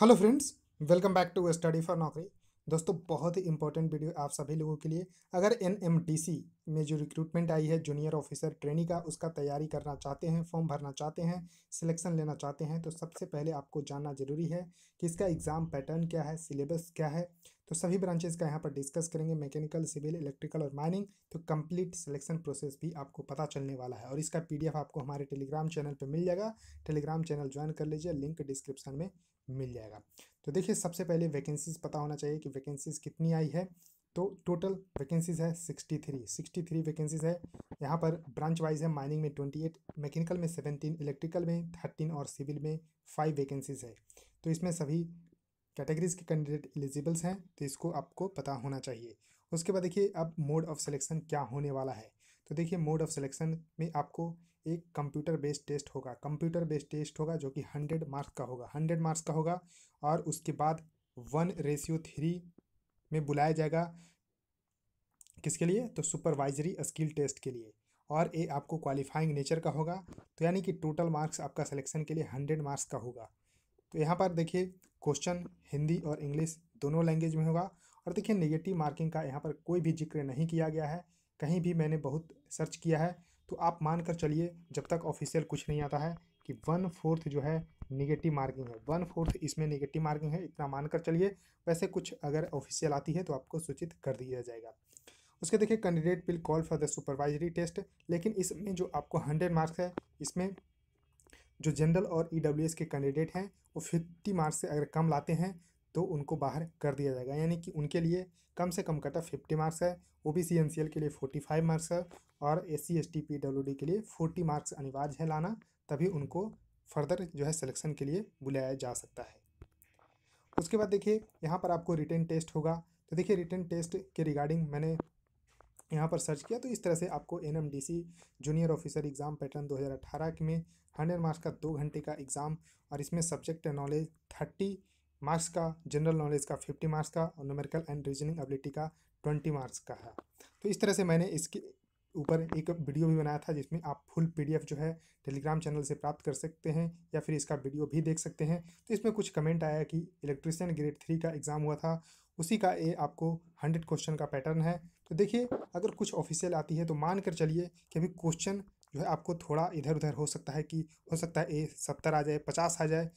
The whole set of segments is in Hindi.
hello friends welcome back to study for Naukri दोस्तों बहुत ही इंपॉर्टेंट वीडियो आप सभी लोगों के लिए अगर एनएमडीसी में जो रिक्रूटमेंट आई है जूनियर ऑफिसर ट्रेनी का उसका तैयारी करना चाहते हैं फॉर्म भरना चाहते हैं सिलेक्शन लेना चाहते हैं तो सबसे पहले आपको जानना जरूरी है कि इसका एग्ज़ाम पैटर्न क्या है सिलेबस क्या है तो सभी ब्रांचेज़ का यहाँ पर डिस्कस करेंगे मैकेनिकल सिविल इलेक्ट्रिकल और माइनिंग तो कंप्लीट सिलेक्शन प्रोसेस भी आपको पता चलने वाला है और इसका पी आपको हमारे टेलीग्राम चैनल पर मिल जाएगा टेलीग्राम चैनल ज्वाइन कर लीजिए लिंक डिस्क्रिप्शन में मिल जाएगा तो देखिए सबसे पहले वैकेंसीज़ पता होना चाहिए कि वैकेंसीज़ कितनी आई है तो टोटल वैकेंसीज़ है sixty three sixty three vacancies है यहाँ पर ब्रांच वाइज है माइनिंग में ट्वेंटी एट मैकेनिकल में सेवनटीन इलेक्ट्रिकल में थर्टीन और सिविल में फाइव वैकेंसीज़ है तो इसमें सभी कैटेगरीज़ के कैंडिडेट एलिजिबल्स हैं तो इसको आपको पता होना चाहिए उसके बाद देखिए अब मोड ऑफ सिलेक्शन क्या होने वाला है तो देखिए मोड ऑफ सिलेक्शन में आपको एक कंप्यूटर बेस्ड टेस्ट होगा कंप्यूटर बेस्ड टेस्ट होगा जो कि हंड्रेड मार्क्स का होगा हंड्रेड मार्क्स का होगा और उसके बाद वन रेशियो थ्री में बुलाया जाएगा किसके लिए तो सुपरवाइजरी स्किल टेस्ट के लिए और ये आपको क्वालिफाइंग नेचर का होगा तो यानी कि टोटल मार्क्स आपका सिलेक्शन के लिए हंड्रेड मार्क्स का होगा तो यहाँ पर देखिए क्वेश्चन हिंदी और इंग्लिश दोनों लैंग्वेज में होगा और देखिए नेगेटिव मार्किंग का यहाँ पर कोई भी जिक्र नहीं किया गया है कहीं भी मैंने बहुत सर्च किया है तो आप मान कर चलिए जब तक ऑफिशियल कुछ नहीं आता है कि वन फोर्थ जो है निगेटिव मार्किंग है वन फोर्थ इसमें निगेटिव मार्किंग है इतना मान कर चलिए वैसे कुछ अगर ऑफिशियल आती है तो आपको सूचित कर दिया जाएगा उसके देखिए candidate will call for the supervisory test लेकिन इसमें जो आपको हंड्रेड मार्क्स है इसमें जो जनरल और ई के कैंडिडेट हैं वो फिफ्टी मार्क्स से अगर कम लाते हैं तो उनको बाहर कर दिया जाएगा यानी कि उनके लिए कम से कम कटा फिफ्टी मार्क्स है O B C N C L के लिए फोर्टी फाइव मार्क्स है और S C S T P W D के लिए फोर्टी मार्क्स अनिवार्य है लाना तभी उनको फर्दर जो है सिलेक्शन के लिए बुलाया जा सकता है उसके बाद देखिए यहाँ पर आपको रिटर्न टेस्ट होगा तो देखिए रिटर्न टेस्ट के रिगार्डिंग मैंने यहाँ पर सर्च किया तो इस तरह से आपको an junior officer exam pattern 2018 में हंड्रेड मार्क्स का दो घंटे का एग्ज़ाम और इसमें सब्जेक्ट नॉलेज थर्टी मार्क्स का जनरल नॉलेज का फिफ्टी मार्क्स का और न्यूमेरिकल एंड रीजनिंग एबिलिटी का ट्वेंटी मार्क्स का है तो इस तरह से मैंने इसके ऊपर एक वीडियो भी बनाया था जिसमें आप फुल पीडीएफ जो है टेलीग्राम चैनल से प्राप्त कर सकते हैं या फिर इसका वीडियो भी देख सकते हैं तो इसमें कुछ कमेंट आया कि इलेक्ट्रिशियन ग्रेड थ्री का एग्ज़ाम हुआ था उसी का ये आपको हंड्रेड क्वेश्चन का पैटर्न है तो देखिए अगर कुछ ऑफिशियल आती है तो मान कर चलिए कि अभी क्वेश्चन जो है आपको थोड़ा इधर उधर हो सकता है कि हो सकता है ए सत्तर आ जाए पचास आ जाए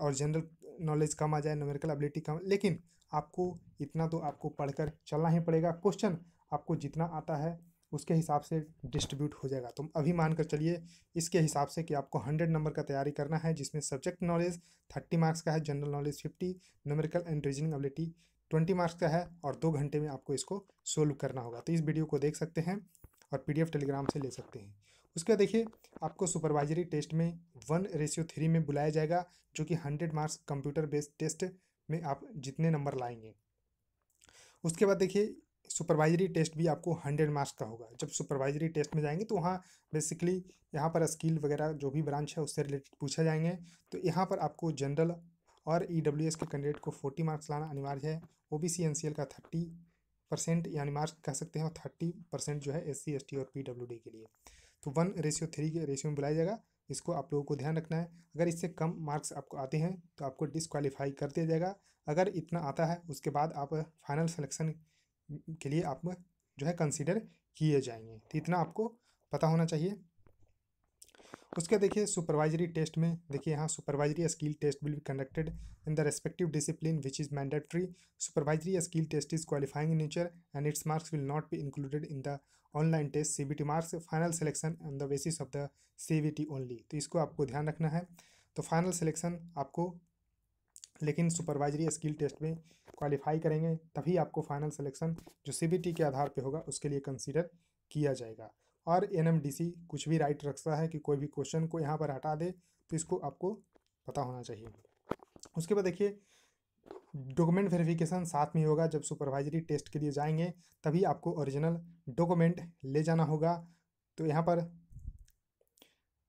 और जनरल नॉलेज कम आ जाए न्यूमेरिकल एबिलिटी कम लेकिन आपको इतना तो आपको पढ़कर चलना ही पड़ेगा क्वेश्चन आपको जितना आता है उसके हिसाब से डिस्ट्रीब्यूट हो जाएगा तुम अभी मान कर चलिए इसके हिसाब से कि आपको हंड्रेड नंबर का तैयारी करना है जिसमें सब्जेक्ट नॉलेज थर्टी मार्क्स का है general knowledge fifty numerical and reasoning ability twenty marks का है और दो घंटे में आपको इसको सोल्व करना होगा तो इस वीडियो को देख सकते हैं और पी टेलीग्राम से ले सकते हैं उसके बाद देखिए आपको सुपरवाइजरी टेस्ट में वन रेशियो थ्री में बुलाया जाएगा जो कि hundred marks computer based test में आप जितने नंबर लाएंगे उसके बाद देखिए सुपरवाइजरी टेस्ट भी आपको हंड्रेड मार्क्स का होगा जब सुपरवाइजरी टेस्ट में जाएंगे तो वहाँ बेसिकली यहाँ पर स्किल वगैरह जो भी ब्रांच है उससे रिलेटेड पूछा जाएंगे तो यहाँ पर आपको जनरल और ई e के कैंडिडेट को फोर्टी मार्क्स लाना अनिवार्य है O B C C N L का थर्टी परसेंट यानी मार्क्स कह सकते हैं और थर्टी परसेंट जो है एस सी एस टी और पी डब्ल्यू डी के लिए तो वन रेशियो थ्री के रेशियो में बुलाया जाएगा इसको आप लोगों को ध्यान रखना है अगर इससे कम मार्क्स आपको आते हैं तो आपको डिसक्वालीफाई कर दिया जाएगा अगर इतना आता है उसके बाद आप फाइनल सिलेक्शन के लिए आप जो है कंसिडर किए जाएंगे तो इतना आपको पता होना चाहिए उसके देखिए सुपरवाइजरी टेस्ट में देखिए यहाँ supervisory skill test will be conducted in the respective discipline which is mandatory supervisory skill test is qualifying in nature and its marks will not be included in the online test C marks final selection on the basis of the C only तो इसको आपको ध्यान रखना है तो फाइनल सिलेक्शन आपको लेकिन सुपरवाइजरी स्किल टेस्ट में क्वालिफाई करेंगे तभी आपको फाइनल सिलेक्शन जो सी के आधार पर होगा उसके लिए कंसिडर किया जाएगा और एन कुछ भी राइट रखता है कि कोई भी क्वेश्चन को यहाँ पर हटा दे तो इसको आपको पता होना चाहिए उसके बाद देखिए डॉक्यूमेंट वेरिफिकेशन साथ में होगा जब सुपरवाइजरी टेस्ट के लिए जाएंगे तभी आपको ओरिजिनल डॉक्यूमेंट ले जाना होगा तो यहाँ पर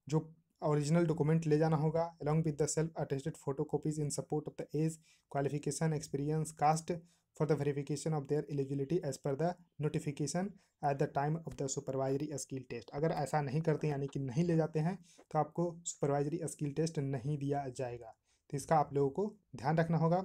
जो ओरिजिनल डॉक्यूमेंट ले जाना होगा along with the self attested photo copies in support of the age qualification experience caste for the verification of their eligibility as per the notification at the time of the supervisory skill test अगर ऐसा नहीं करते यानी कि नहीं ले जाते हैं तो आपको supervisory skill test नहीं दिया जाएगा तो इसका आप लोगों को ध्यान रखना होगा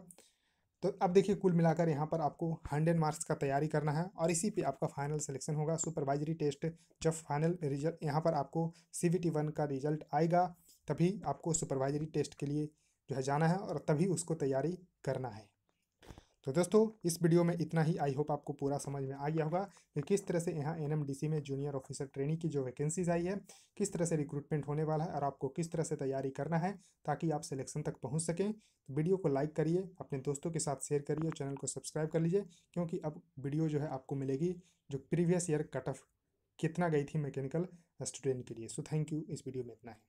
तो अब देखिए कुल मिलाकर यहाँ पर आपको हंड्रेड मार्क्स का तैयारी करना है और इसी पे आपका फाइनल सिलेक्शन होगा सुपरवाइजरी टेस्ट जब फाइनल रिजल्ट यहाँ पर आपको सी वी टी वन का रिजल्ट आएगा तभी आपको सुपरवाइजरी टेस्ट के लिए जो है जाना है और तभी उसको तैयारी करना है तो दोस्तों इस वीडियो में इतना ही आई होप आपको पूरा समझ में आ गया होगा कि किस तरह से यहाँ एनएमडीसी में जूनियर ऑफिसर ट्रेनिंग की जो वैकेंसीज आई है किस तरह से रिक्रूटमेंट होने वाला है और आपको किस तरह से तैयारी करना है ताकि आप सिलेक्शन तक पहुँच सकें तो वीडियो को लाइक करिए अपने दोस्तों के साथ शेयर करिए और चैनल को सब्सक्राइब कर लीजिए क्योंकि अब वीडियो जो है आपको मिलेगी जो प्रीवियस ईयर कट ऑफ कितना गई थी मैकेनिकल स्टूडेंट के लिए सो थैंक यू इस वीडियो में इतना है